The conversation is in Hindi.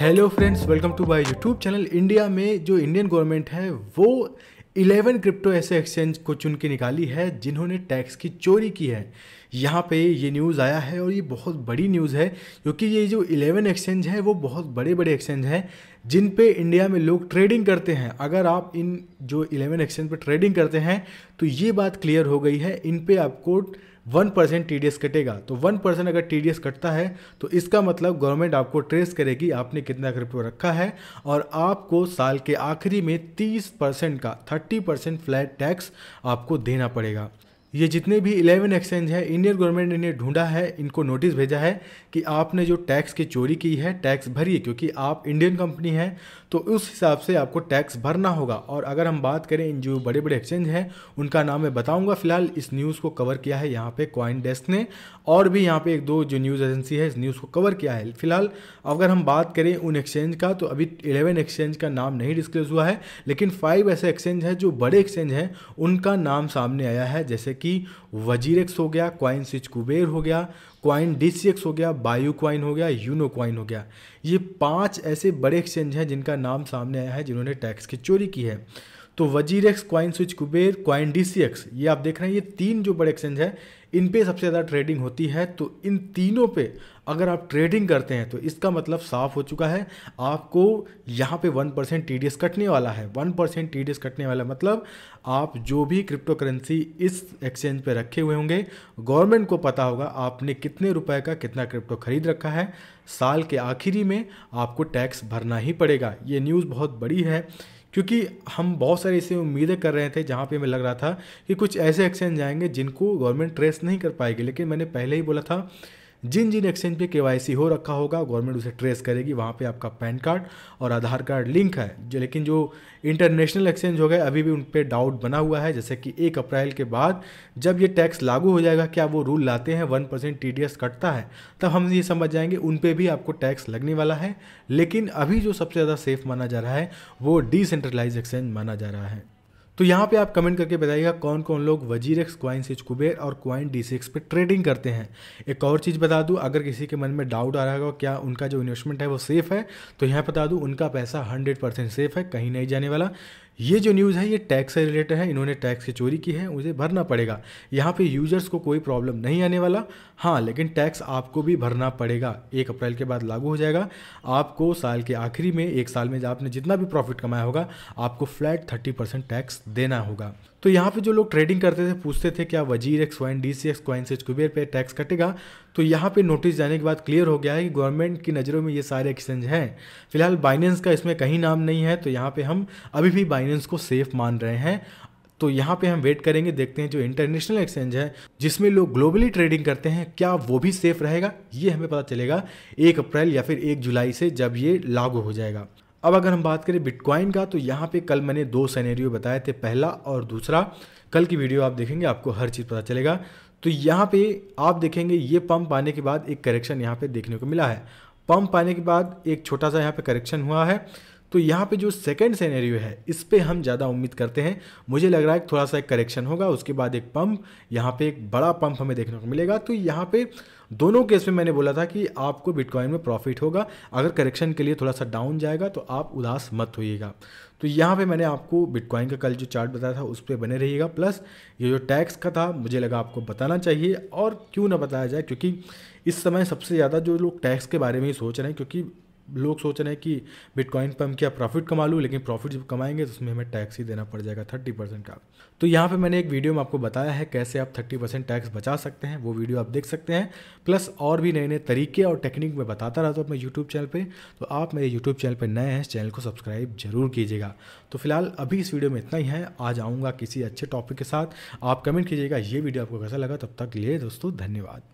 hello friends welcome to my YouTube channel India में जो इंडियन गवर्नमेंट है वो 11 क्रिप्टो ऐसे एक्सचेंज को चुन के निकाली है जिन्होंने टैक्स की चोरी की है यहाँ पे ये न्यूज़ आया है और ये बहुत बड़ी न्यूज़ है क्योंकि ये जो 11 एक्सचेंज है वो बहुत बड़े बड़े एक्सचेंज हैं जिन पे इंडिया में लोग ट्रेडिंग करते हैं अगर आप इन जो 11 एक्सचेंज पर ट्रेडिंग करते हैं तो ये बात क्लियर हो गई है इन पर आपको वन परसेंट टी कटेगा तो वन परसेंट अगर टी कटता है तो इसका मतलब गवर्नमेंट आपको ट्रेस करेगी आपने कितना क्रिप्टो रखा है और आपको साल के आखिरी में तीस परसेंट का थर्टी परसेंट फ्लैट टैक्स आपको देना पड़ेगा ये जितने भी इलेवन एक्सचेंज हैं इंडियन गवर्नमेंट ने इन्हें ढूंढा है इनको नोटिस भेजा है कि आपने जो टैक्स की चोरी की है टैक्स भरिए क्योंकि आप इंडियन कंपनी हैं तो उस हिसाब से आपको टैक्स भरना होगा और अगर हम बात करें इन जो बड़े बड़े एक्सचेंज हैं उनका नाम मैं बताऊंगा फिलहाल इस न्यूज़ को कवर किया है यहाँ पर क्वाइन डेस्क ने और भी यहाँ पर एक दो जो न्यूज़ एजेंसी है इस न्यूज़ को कवर किया है फिलहाल अगर हम बात करें उन एक्सचेंज का तो अभी इलेवन एक्सचेंज का नाम नहीं डिस्क्लोज हुआ है लेकिन फाइव ऐसे एक्सचेंज हैं जो बड़े एक्सचेंज हैं उनका नाम सामने आया है जैसे कि कि एक्स हो गया क्वाइन स्विच कुबेर हो गया क्वाइन डी हो गया बायो क्वाइन हो गया यूनो क्वाइन हो गया ये पांच ऐसे बड़े एक्सचेंज हैं जिनका नाम सामने आया है जिन्होंने टैक्स की चोरी की है तो WazirX CoinSwitch Kuber CoinDCX ये आप देख रहे हैं ये तीन जो बड़े एक्सचेंज हैं इन पे सबसे ज़्यादा ट्रेडिंग होती है तो इन तीनों पे अगर आप ट्रेडिंग करते हैं तो इसका मतलब साफ हो चुका है आपको यहाँ पे वन परसेंट टी कटने वाला है वन परसेंट टी कटने वाला मतलब आप जो भी क्रिप्टो करेंसी इस एक्सचेंज पे रखे हुए होंगे गवर्नमेंट को पता होगा आपने कितने रुपए का कितना क्रिप्टो खरीद रखा है साल के आखिरी में आपको टैक्स भरना ही पड़ेगा ये न्यूज़ बहुत बड़ी है क्योंकि हम बहुत सारे ऐसे उम्मीदें कर रहे थे जहाँ पे हमें लग रहा था कि कुछ ऐसे एक्सचेंज आएंगे जिनको गवर्नमेंट ट्रेस नहीं कर पाएगी लेकिन मैंने पहले ही बोला था जिन जिन एक्सचेंज पे केवाईसी हो रखा होगा गवर्नमेंट उसे ट्रेस करेगी वहाँ पे आपका पैन कार्ड और आधार कार्ड लिंक है जो लेकिन जो इंटरनेशनल एक्सचेंज हो गए अभी भी उन पर डाउट बना हुआ है जैसे कि एक अप्रैल के बाद जब ये टैक्स लागू हो जाएगा क्या वो रूल लाते हैं वन परसेंट टी कटता है तब हम ये समझ जाएंगे उन पर भी आपको टैक्स लगने वाला है लेकिन अभी जो सबसे ज़्यादा सेफ माना जा रहा है वो डिसेंट्रलाइज एक्सचेंज माना जा रहा है तो यहाँ पे आप कमेंट करके बताइएगा कौन कौन लोग वजीर एक्स क्वाइन सिच कुबेर और क्वाइन डी सिक्स पर ट्रेडिंग करते हैं एक और चीज़ बता दूँ अगर किसी के मन में डाउट आ रहा होगा क्या उनका जो इन्वेस्टमेंट है वो सेफ़ है तो यहाँ बता दूँ उनका पैसा हंड्रेड परसेंट सेफ़ है कहीं नहीं जाने वाला ये जो न्यूज़ है ये टैक्स से रिलेटेड है इन्होंने टैक्स की चोरी की है उसे भरना पड़ेगा यहाँ पे यूजर्स को कोई प्रॉब्लम नहीं आने वाला हाँ लेकिन टैक्स आपको भी भरना पड़ेगा एक अप्रैल के बाद लागू हो जाएगा आपको साल के आखिरी में एक साल में आपने जितना भी प्रॉफिट कमाया होगा आपको फ्लैट थर्टी परसेंट टैक्स देना होगा तो यहाँ पे जो लोग ट्रेडिंग करते थे पूछते थे क्या WazirX CoinDCX coin से कुबेर पे टैक्स कटेगा तो यहाँ पे नोटिस जाने के बाद क्लियर हो गया है कि गवर्नमेंट की नज़रों में ये सारे एक्सचेंज हैं फिलहाल बाइनेंस का इसमें कहीं नाम नहीं है तो यहाँ पर हम अभी भी बाइनेंस को सेफ मान रहे हैं तो यहाँ पे हम वेट करेंगे देखते हैं जो इंटरनेशनल एक्सचेंज है जिसमें लोग ग्लोबली ट्रेडिंग करते हैं क्या वो भी सेफ रहेगा ये हमें पता चलेगा एक अप्रैल या फिर एक जुलाई से जब ये लागू हो जाएगा अब अगर हम बात करें बिटकॉइन का तो यहाँ पे कल मैंने दो सैनेरियो बताए थे पहला और दूसरा कल की वीडियो आप देखेंगे आपको हर चीज़ पता चलेगा तो यहाँ पे आप देखेंगे ये पंप आने के बाद एक करेक्शन यहाँ पे देखने को मिला है पंप आने के बाद एक छोटा सा यहाँ पे करेक्शन हुआ है तो यहाँ पे जो सेकंड सेनेरियो है इस पर हम ज़्यादा उम्मीद करते हैं मुझे लग रहा है थोड़ा सा एक करेक्शन होगा उसके बाद एक पंप यहाँ पे एक बड़ा पंप हमें देखने को मिलेगा तो यहाँ पे दोनों केस में मैंने बोला था कि आपको बिटकॉइन में प्रॉफिट होगा अगर करेक्शन के लिए थोड़ा सा डाउन जाएगा तो आप उदास मत होइएगा तो यहाँ पे मैंने आपको बिटकॉइन का कल जो चार्ट बताया था उस पर बने रहिएगा प्लस ये जो टैक्स का था मुझे लगा आपको बताना चाहिए और क्यों ना बताया जाए क्योंकि इस समय सबसे ज़्यादा जो लोग टैक्स के बारे में ही सोच रहे हैं क्योंकि लोग सोच रहे हैं कि बिटकॉइन पर हम क्या प्रॉफिट कमा लूँ लेकिन प्रॉफिट जब कमाएंगे तो उसमें हमें टैक्स ही देना पड़ जाएगा थर्टी परसेंट का तो यहाँ पे मैंने एक वीडियो में आपको बताया है कैसे आप थर्टी परसेंट टैक्स बचा सकते हैं वो वीडियो आप देख सकते हैं प्लस और भी नए नए तरीके और टेक्निक मैं बताता रहता हूँ अपने यूट्यूब चैनल पर तो आप मेरे यूट्यूब चैनल पर नए हैं इस चैनल को सब्सक्राइब जरूर कीजिएगा तो फिलहाल अभी इस वीडियो में इतना ही है आज आऊँगा किसी अच्छे टॉपिक के साथ आप कमेंट कीजिएगा ये वीडियो आपको कैसा लगा तब तक लिए दोस्तों धन्यवाद